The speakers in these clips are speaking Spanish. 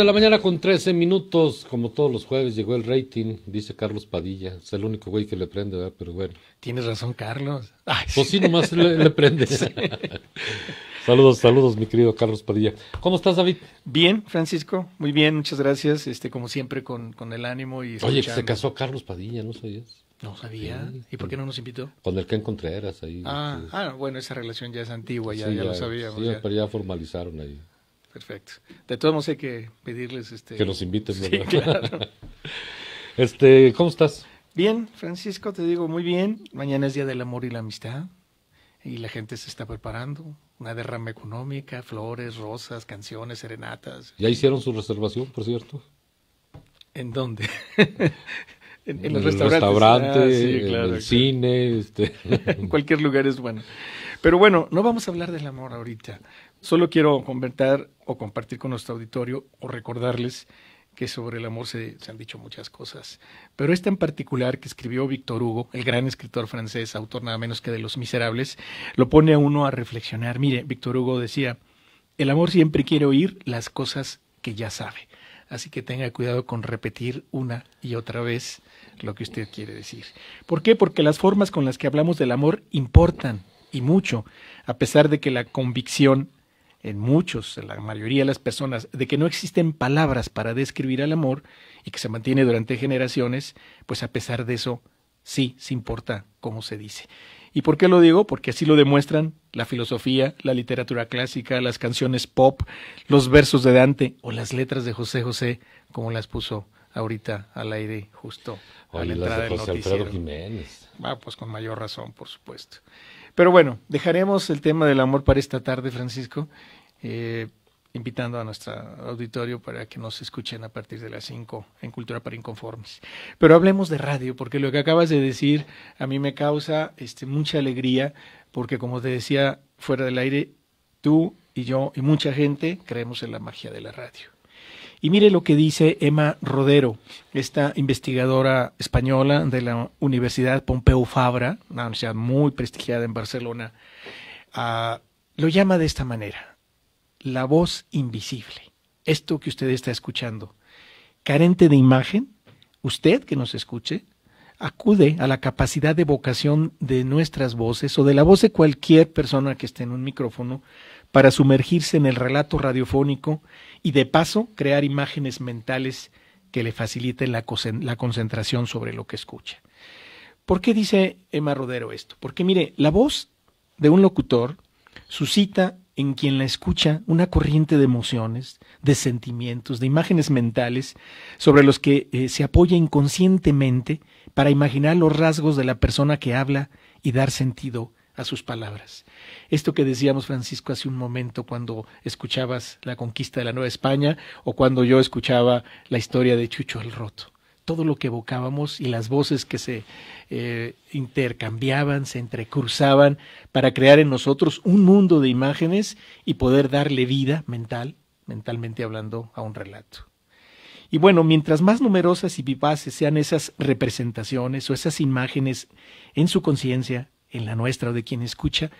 a la mañana con 13 minutos. Como todos los jueves llegó el rating, dice Carlos Padilla. Es el único güey que le prende, Pero bueno. Tienes razón, Carlos. pues sí, nomás le, prende. saludos, saludos, mi querido Carlos Padilla. ¿Cómo estás, David? Bien, Francisco. Muy bien, muchas gracias. Este, como siempre, con, con el ánimo y Oye, se casó Carlos Padilla, ¿no sabías? No sabía. ¿Y por qué no nos invitó? Con el que encontré eras ahí. Ah, este, ah, bueno, esa relación ya es antigua, ya, ya, lo sabíamos. Sí, ya. pero ya formalizaron ahí. Perfecto. De todos modos hay que pedirles este... que nos inviten. este, ¿Cómo estás? Bien, Francisco, te digo muy bien. Mañana es Día del Amor y la Amistad y la gente se está preparando. Una derrama económica, flores, rosas, canciones, serenatas. ¿Ya hicieron su reservación, por cierto? ¿En dónde? en, los restaurantes. en el cine. en cualquier lugar es bueno. Pero bueno, no vamos a hablar del amor ahorita. Solo quiero comentar o compartir con nuestro auditorio o recordarles que sobre el amor se, han dicho muchas cosas, pero esta en particular que escribió Víctor Hugo, el gran escritor francés, autor nada menos que de Los Miserables, lo pone a uno a reflexionar. Mire, Víctor Hugo decía, el amor siempre quiere oír las cosas que ya sabe, así que tenga cuidado con repetir una y otra vez lo que usted quiere decir. ¿Por qué? Porque las formas con las que hablamos del amor importan y mucho, a pesar de que la convicción en muchos, en la mayoría de las personas, de que no existen palabras para describir al amor y que se mantiene durante generaciones, pues a pesar de eso, sí se importa cómo se dice. ¿Y por qué lo digo? Porque así lo demuestran la filosofía, la literatura clásica, las canciones pop, los versos de Dante o las letras de José José, como las puso ahorita al aire justo la entrada de José Alfredo Jiménez. Bueno, ah, pues con mayor razón, por supuesto. Pero bueno, dejaremos el tema del amor para esta tarde, Francisco, eh, invitando a nuestro auditorio para que nos escuchen a partir de las 5 en Cultura para Inconformes. Pero hablemos de radio, porque lo que acabas de decir a mí me causa este, mucha alegría, porque como te decía fuera del aire, tú y yo y mucha gente creemos en la magia de la radio. Y mire lo que dice Emma Rodero, esta investigadora española de la Universidad Pompeu Fabra, una universidad muy prestigiada en Barcelona, ah, lo llama de esta manera, la voz invisible. Esto que usted está escuchando, carente de imagen, usted que nos escuche, acude a la capacidad de vocación de nuestras voces o de la voz de cualquier persona que esté en un micrófono para sumergirse en el relato radiofónico y de paso crear imágenes mentales que le faciliten la, concentración sobre lo que escucha. ¿Por qué dice Emma Rodero esto? Porque mire, la voz de un locutor suscita en quien la escucha una corriente de emociones, de sentimientos, de imágenes mentales sobre los que eh, se apoya inconscientemente para imaginar los rasgos de la persona que habla y dar sentido a sus palabras. Esto que decíamos, Francisco, hace un momento cuando escuchabas la conquista de la Nueva España o cuando yo escuchaba la historia de Chucho el Roto. Todo lo que evocábamos y las voces que se eh, intercambiaban, se entrecruzaban para crear en nosotros un mundo de imágenes y poder darle vida mental, mentalmente hablando, a un relato. Y bueno, mientras más numerosas y vivaces sean esas representaciones o esas imágenes en su conciencia, en la nuestra o de quien escucha,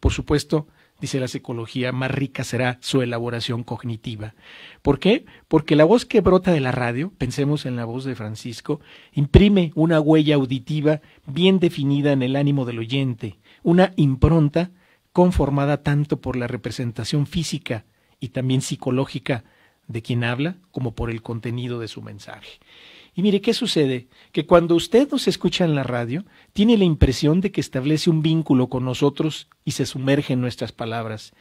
por supuesto, dice la psicología, más rica será su elaboración cognitiva. ¿Por qué? Porque la voz que brota de la radio, pensemos en la voz de Francisco, imprime una huella auditiva bien definida en el ánimo del oyente, una impronta conformada tanto por la representación física y también psicológica de quien habla como por el contenido de su mensaje. Y mire, ¿qué sucede? Que cuando usted nos escucha en la radio, tiene la impresión de que establece un vínculo con nosotros y se sumerge en nuestras palabras.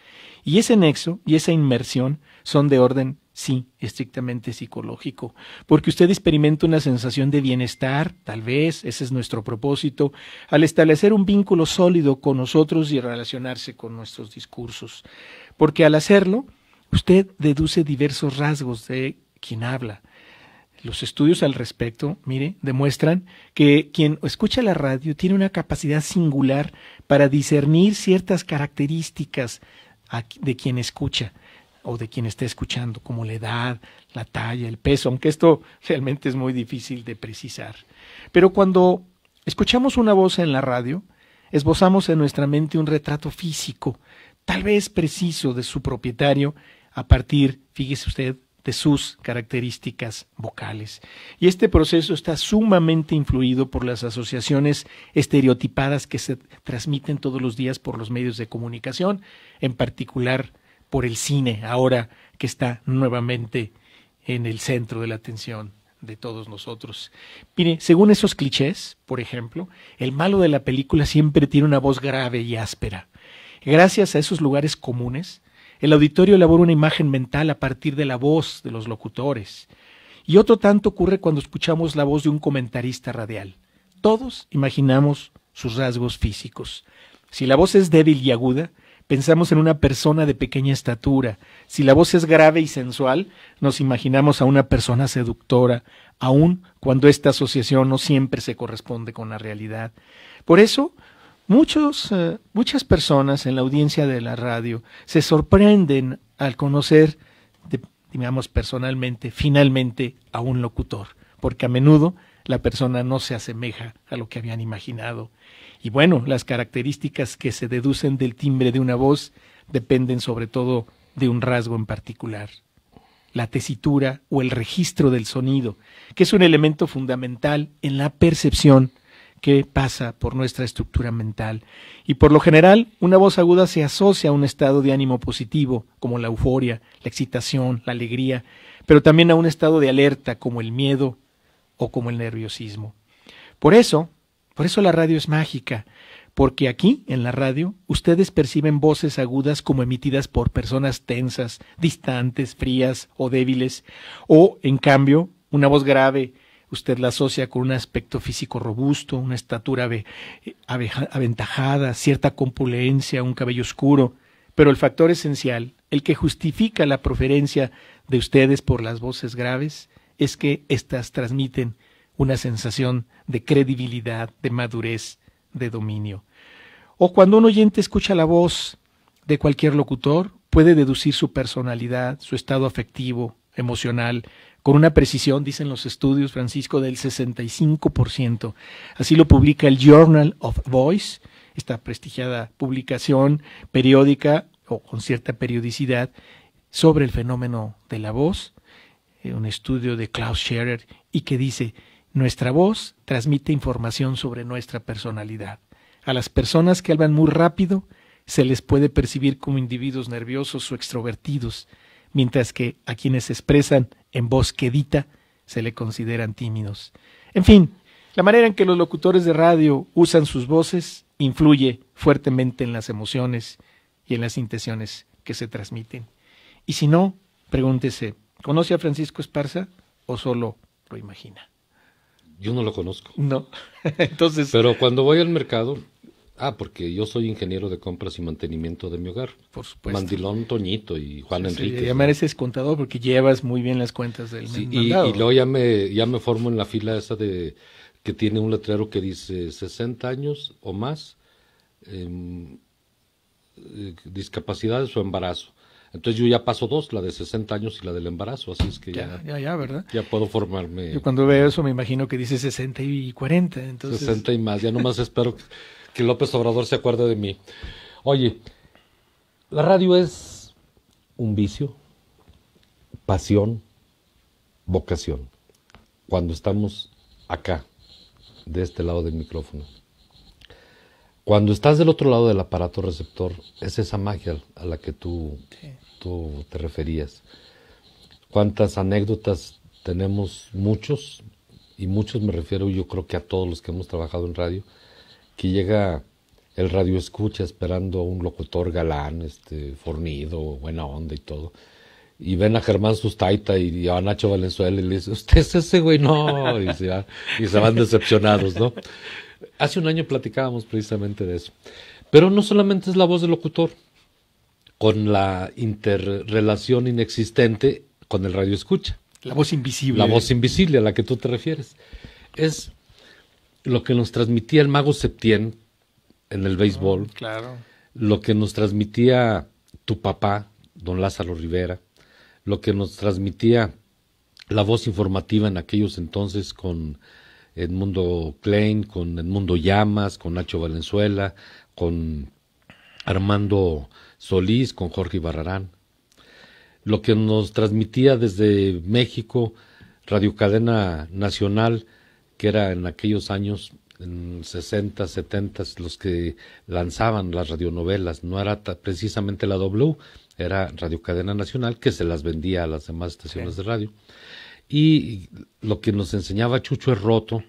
Y ese nexo y esa inmersión son de orden, sí, estrictamente psicológico, porque usted experimenta una sensación de bienestar, tal vez, ese es nuestro propósito, al establecer un vínculo sólido con nosotros y relacionarse con nuestros discursos. Porque al hacerlo, usted deduce diversos rasgos de quien habla los estudios al respecto, mire, demuestran que quien escucha la radio tiene una capacidad singular para discernir ciertas características de quien escucha o de quien está escuchando, como la edad, la talla, el peso, aunque esto realmente es muy difícil de precisar. Pero cuando escuchamos una voz en la radio, esbozamos en nuestra mente un retrato físico, tal vez preciso, de su propietario, a partir, fíjese usted, de sus características vocales. Y este proceso está sumamente influido por las asociaciones estereotipadas que se transmiten todos los días por los medios de comunicación, en particular por el cine, ahora que está nuevamente en el centro de la atención de todos nosotros. Mire, según esos clichés, por ejemplo, el malo de la película siempre tiene una voz grave y áspera. Gracias a esos lugares comunes, el auditorio elabora una imagen mental a partir de la voz de los locutores. Y otro tanto ocurre cuando escuchamos la voz de un comentarista radial. Todos imaginamos sus rasgos físicos. Si la voz es débil y aguda, pensamos en una persona de pequeña estatura. Si la voz es grave y sensual, nos imaginamos a una persona seductora, aun cuando esta asociación no siempre se corresponde con la realidad. Por eso, Muchos, eh, muchas personas en la audiencia de la radio se sorprenden al conocer, digamos personalmente, finalmente a un locutor, porque a menudo la persona no se asemeja a lo que habían imaginado. Y bueno, las características que se deducen del timbre de una voz dependen sobre todo de un rasgo en particular, la tesitura o el registro del sonido, que es un elemento fundamental en la percepción que pasa por nuestra estructura mental. Y por lo general, una voz aguda se asocia a un estado de ánimo positivo, como la euforia, la excitación, la alegría, pero también a un estado de alerta, como el miedo o como el nerviosismo. Por eso, por eso la radio es mágica, porque aquí, en la radio, ustedes perciben voces agudas como emitidas por personas tensas, distantes, frías o débiles, o, en cambio, una voz grave, usted la asocia con un aspecto físico robusto, una estatura eh, aventajada, cierta compulencia, un cabello oscuro, pero el factor esencial, el que justifica la preferencia de ustedes por las voces graves, es que éstas transmiten una sensación de credibilidad, de madurez, de dominio. O cuando un oyente escucha la voz de cualquier locutor, puede deducir su personalidad, su estado afectivo, emocional, con una precisión, dicen los estudios, Francisco, del 65%. Así lo publica el Journal of Voice, esta prestigiada publicación periódica o con cierta periodicidad sobre el fenómeno de la voz, eh, un estudio de Klaus Scherer, y que dice, nuestra voz transmite información sobre nuestra personalidad. A las personas que hablan muy rápido se les puede percibir como individuos nerviosos o extrovertidos, mientras que a quienes expresan en voz bosquedita se le consideran tímidos. En fin, la manera en que los locutores de radio usan sus voces influye fuertemente en las emociones y en las intenciones que se transmiten. Y si no, pregúntese, ¿conoce a Francisco Esparza o solo lo imagina? Yo no lo conozco. No. Entonces. Pero cuando voy al mercado, Ah, porque yo soy ingeniero de compras y mantenimiento de mi hogar. Por supuesto. Mandilón Toñito y Juan Enrique. Sí, ya mereces contador porque llevas muy bien las cuentas del sí, y, luego ya me, ya me formo en la fila esa de que tiene un letrero que dice 60 años o más, em, eh, discapacidades o embarazo. Entonces yo ya paso dos, la de 60 años y la del embarazo, así es que ya, ya, ya, ¿verdad? Ya puedo formarme. Yo cuando veo eso me imagino que dice 60 y 40, entonces. 60 y más, ya nomás espero que López Obrador se acuerde de mí. Oye, la radio es un vicio, pasión, vocación. Cuando estamos acá, de este lado del micrófono. Cuando estás del otro lado del aparato receptor, es esa magia a la que tú, tú te referías. ¿Cuántas anécdotas tenemos? Muchos, y muchos me refiero yo creo que a todos los que hemos trabajado en radio, que llega el radio escucha esperando a un locutor galán, este, fornido, buena onda y todo. Y ven a Germán Sustaita y a Nacho Valenzuela y le dicen, ¿usted es ese güey? No. Y se, y se van decepcionados, ¿no? Hace un año platicábamos precisamente de eso. Pero no solamente es la voz del locutor, con la interrelación inexistente con el radio escucha. La voz invisible. La voz invisible a la que tú te refieres. Es lo que nos transmitía el mago Septién en el ah, béisbol, claro. lo que nos transmitía tu papá, don Lázaro Rivera, lo que nos transmitía la voz informativa en aquellos entonces con Edmundo Klein, con Edmundo Llamas, con Nacho Valenzuela, con Armando Solís, con Jorge Barrarán. Lo que nos transmitía desde México, Radio Cadena Nacional, que era en aquellos años en 60, 70 los que lanzaban las radionovelas, no era precisamente la W, era Radio Cadena Nacional que se las vendía a las demás estaciones de radio. Y lo que nos enseñaba Chucho es roto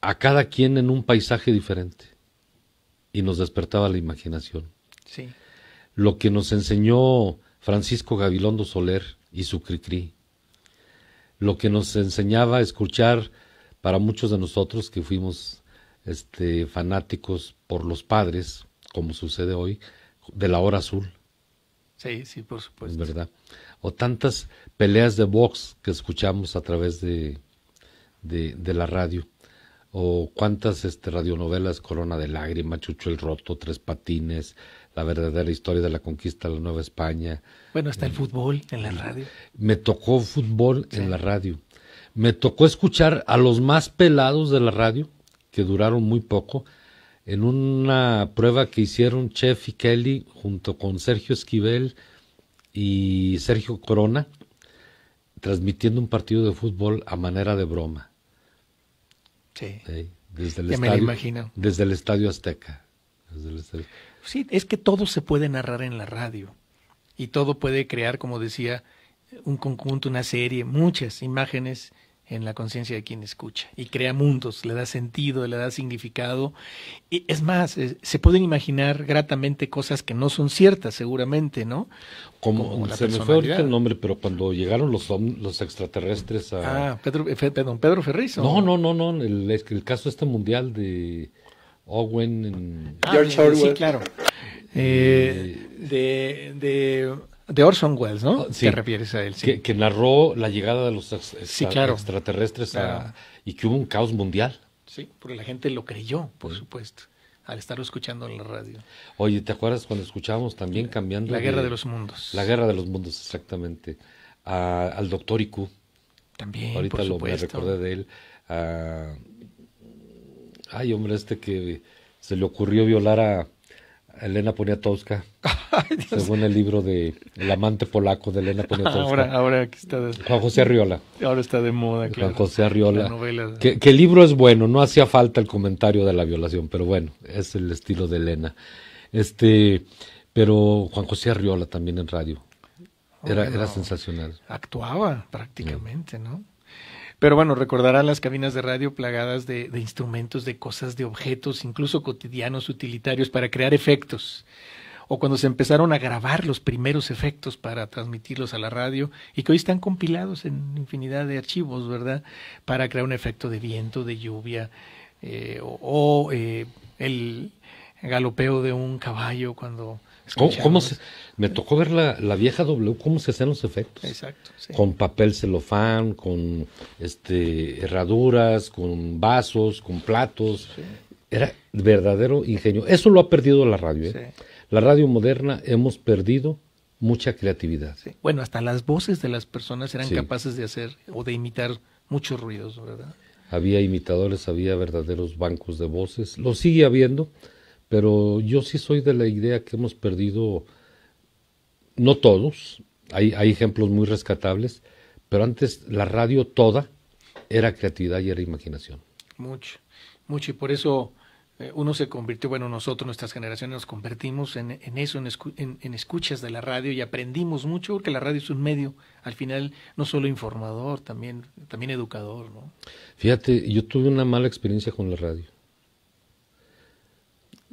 a cada quien en un paisaje diferente y nos despertaba la imaginación. Sí. Lo que nos enseñó Francisco Gabilondo Soler y su Cricri lo que nos enseñaba a escuchar para muchos de nosotros que fuimos este, fanáticos por los padres, como sucede hoy, de la hora azul. Sí, sí, por supuesto. ¿Verdad? O tantas peleas de box que escuchamos a través de, de la radio o cuántas este, radionovelas, Corona de Lágrima, Chucho el Roto, Tres Patines, La verdadera historia de la conquista de la Nueva España. Bueno, está el fútbol en la radio. Me tocó fútbol en la radio. Me tocó escuchar a los más pelados de la radio, que duraron muy poco, en una prueba que hicieron Chef y Kelly junto con Sergio Esquivel y Sergio Corona, transmitiendo un partido de fútbol a manera de broma Sí. Desde el estadio, Desde el Estadio Azteca. Sí, es que todo se puede narrar en la radio y todo puede crear, como decía, un conjunto, una serie, muchas imágenes en la conciencia de quien escucha y crea mundos, le da sentido, le da significado. Y es más, eh, se pueden imaginar gratamente cosas que no son ciertas, seguramente, ¿no? Como, se me fue ahorita el nombre, pero cuando llegaron los, los extraterrestres a. Ah, Pedro, perdón, Pedro Ferrizo. No, no, no, no, el, caso este mundial de Owen. En... Ah, George Orwell. Sí, claro. Eh, de de Orson Welles, ¿no? Ah, sí, Te refieres a él, Que, narró la llegada de los extraterrestres y que hubo un caos mundial. Sí, porque la gente lo creyó, por supuesto, al estarlo escuchando en la radio. Oye, ¿te acuerdas cuando escuchábamos también cambiando? La Guerra de, los Mundos. La Guerra de los Mundos, exactamente. al doctor Iku. También, Ahorita lo me recordé de él. ay, hombre, este que se le ocurrió violar a Elena Poniatowska, según el libro de El amante polaco de Elena Poniatowska. Ahora, ahora aquí está. Juan José Arriola. Ahora está de moda, claro. Juan José Arriola. que, el libro es bueno, no hacía falta el comentario de la violación, pero bueno, es el estilo de Elena. Este, pero Juan José Arriola también en radio. Era, era sensacional. Actuaba prácticamente, ¿no? Pero bueno, recordarán las cabinas de radio plagadas de, instrumentos, de cosas, de objetos, incluso cotidianos, utilitarios, para crear efectos o cuando se empezaron a grabar los primeros efectos para transmitirlos a la radio y que hoy están compilados en infinidad de archivos, ¿verdad? Para crear un efecto de viento, de lluvia eh, o, eh, el galopeo de un caballo cuando ¿Cómo, me tocó ver la, la, vieja W, cómo se hacían los efectos. Exacto. Con papel celofán, con este herraduras, con vasos, con platos. Era verdadero ingenio. Eso lo ha perdido la radio. ¿eh? La radio moderna hemos perdido mucha creatividad. Bueno, hasta las voces de las personas eran capaces de hacer o de imitar muchos ruidos, ¿verdad? Había imitadores, había verdaderos bancos de voces. Lo sigue habiendo pero yo sí soy de la idea que hemos perdido, no todos, hay, hay ejemplos muy rescatables, pero antes la radio toda era creatividad y era imaginación. Mucho, mucho, y por eso eh, uno se convirtió, bueno, nosotros, nuestras generaciones, nos convertimos en, en eso, en, en, escuchas de la radio y aprendimos mucho porque la radio es un medio, al final, no solo informador, también, también educador, ¿no? Fíjate, yo tuve una mala experiencia con la radio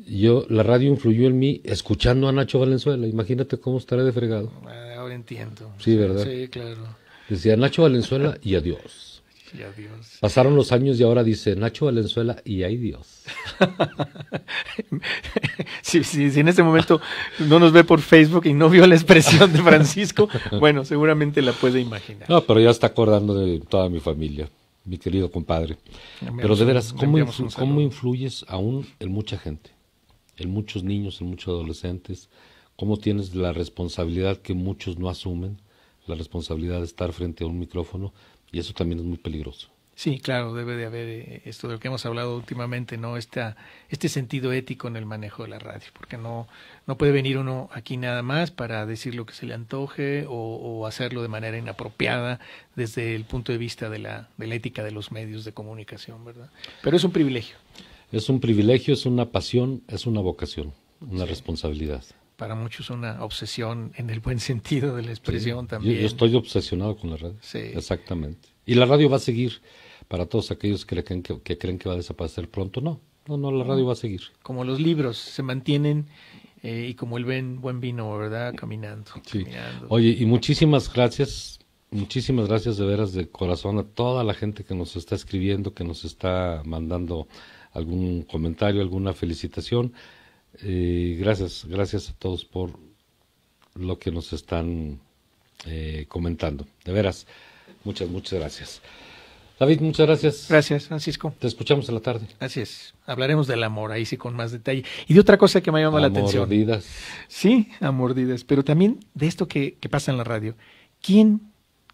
yo la radio influyó en mí escuchando a Nacho Valenzuela. Imagínate cómo estaré de fregado. Eh, ahora entiendo. Sí, ¿verdad? Sí, claro. Decía Nacho Valenzuela y adiós. Y adiós. Pasaron los años y ahora dice Nacho Valenzuela y hay Dios. si, en este momento no nos ve por Facebook y no vio la expresión de Francisco, bueno, seguramente la puede imaginar. No, pero ya está acordando de toda mi familia, mi querido compadre. pero de veras, ¿cómo, ¿cómo influyes aún en mucha gente? en muchos niños, en muchos adolescentes, cómo tienes la responsabilidad que muchos no asumen, la responsabilidad de estar frente a un micrófono, y eso también es muy peligroso. Sí, claro, debe de haber eh, eh, esto de lo que hemos hablado últimamente, ¿no? este este sentido ético en el manejo de la radio, porque no, no puede venir uno aquí nada más para decir lo que se le antoje o, o hacerlo de manera inapropiada desde el punto de vista de la, de la ética de los medios de comunicación, ¿verdad? Pero es un privilegio. Es un privilegio, es una pasión, es una vocación, una responsabilidad. Para muchos una obsesión en el buen sentido de la expresión también. Yo, estoy obsesionado con la radio. Sí. Exactamente. Y la radio va a seguir para todos aquellos que, creen que, creen que va a desaparecer pronto. No, no, no, la radio va a seguir. Como los libros se mantienen eh, y como el buen, vino, ¿verdad? Caminando, sí. caminando. Oye, y muchísimas gracias, muchísimas gracias de veras de corazón a toda la gente que nos está escribiendo, que nos está mandando algún comentario, alguna felicitación. Eh, gracias, gracias a todos por lo que nos están eh, comentando. De veras, muchas, muchas gracias. David, muchas gracias. Gracias, Francisco. Te escuchamos en la tarde. Así es. Hablaremos del amor, ahí sí con más detalle. Y de otra cosa que me llama la atención. Amordidas. Sí, amordidas. Pero también de esto que pasa en la radio. ¿Quién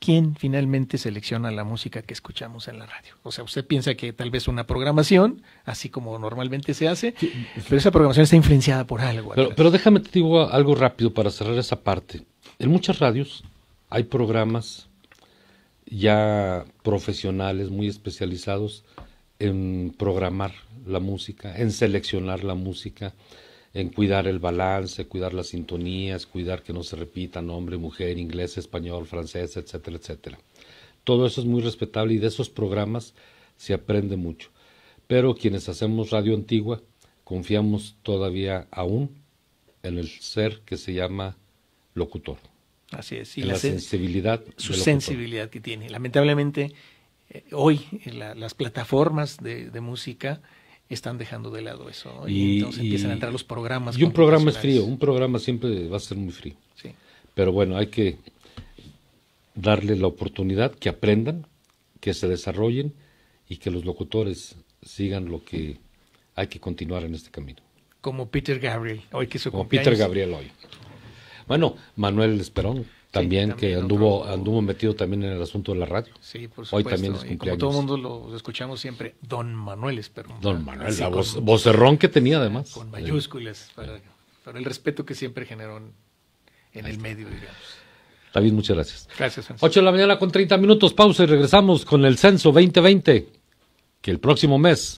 quién finalmente selecciona la música que escuchamos en la radio. O sea, usted piensa que tal vez una programación, así como normalmente se hace, pero esa programación está influenciada por algo. pero, déjame te digo algo rápido para cerrar esa parte. En muchas radios hay programas ya profesionales, muy especializados en programar la música, en seleccionar la música, en cuidar el balance, cuidar las sintonías, cuidar que no se repitan hombre, mujer, inglés, español, francés, etcétera, etcétera. Todo eso es muy respetable y de esos programas se aprende mucho. Pero quienes hacemos radio antigua confiamos todavía aún en el ser que se llama locutor. Así es. Y la, sensibilidad. Su sensibilidad que tiene. Lamentablemente, eh, hoy eh, las plataformas de música están dejando de lado eso. Y, entonces empiezan a entrar los programas. Y un programa es frío, un programa siempre va a ser muy frío. Sí. Pero bueno, hay que darle la oportunidad que aprendan, que se desarrollen y que los locutores sigan lo que hay que continuar en este camino. Como Peter Gabriel, hoy que su Como Peter Gabriel hoy. Bueno, Manuel Esperón, también, que anduvo anduvo metido también en el asunto de la radio. Sí, por supuesto. Hoy también es cumpleaños. Y todo el mundo lo escuchamos siempre, Don Manuel Esperón. Don Manuel, la vocerrón que tenía además. Con mayúsculas, para, el respeto que siempre generó en, el medio, digamos. David, muchas gracias. Gracias, Francisco. 8 de la mañana con 30 minutos, pausa y regresamos con el censo 2020, que el próximo mes